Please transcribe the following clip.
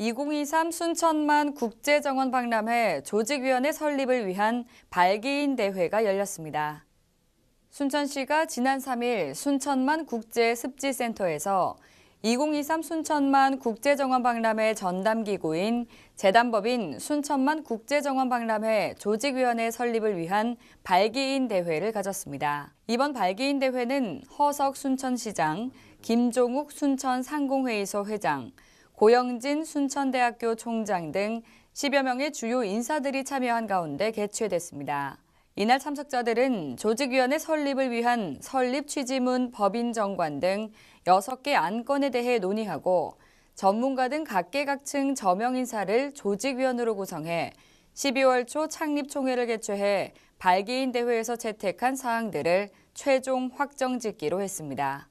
2023 순천만 국제정원 박람회 조직위원회 설립을 위한 발기인 대회가 열렸습니다. 순천시가 지난 3일 순천만 국제습지센터에서 2023 순천만 국제정원 박람회 전담기구인 재단법인 순천만 국제정원 박람회 조직위원회 설립을 위한 발기인 대회를 가졌습니다. 이번 발기인 대회는 허석 순천시장, 김종욱 순천 상공회의소 회장, 고영진 순천대학교 총장 등 10여 명의 주요 인사들이 참여한 가운데 개최됐습니다. 이날 참석자들은 조직위원회 설립을 위한 설립 취지문 법인 정관 등 6개 안건에 대해 논의하고 전문가 등 각계각층 저명 인사를 조직위원으로 구성해 12월 초 창립총회를 개최해 발기인 대회에서 채택한 사항들을 최종 확정 짓기로 했습니다.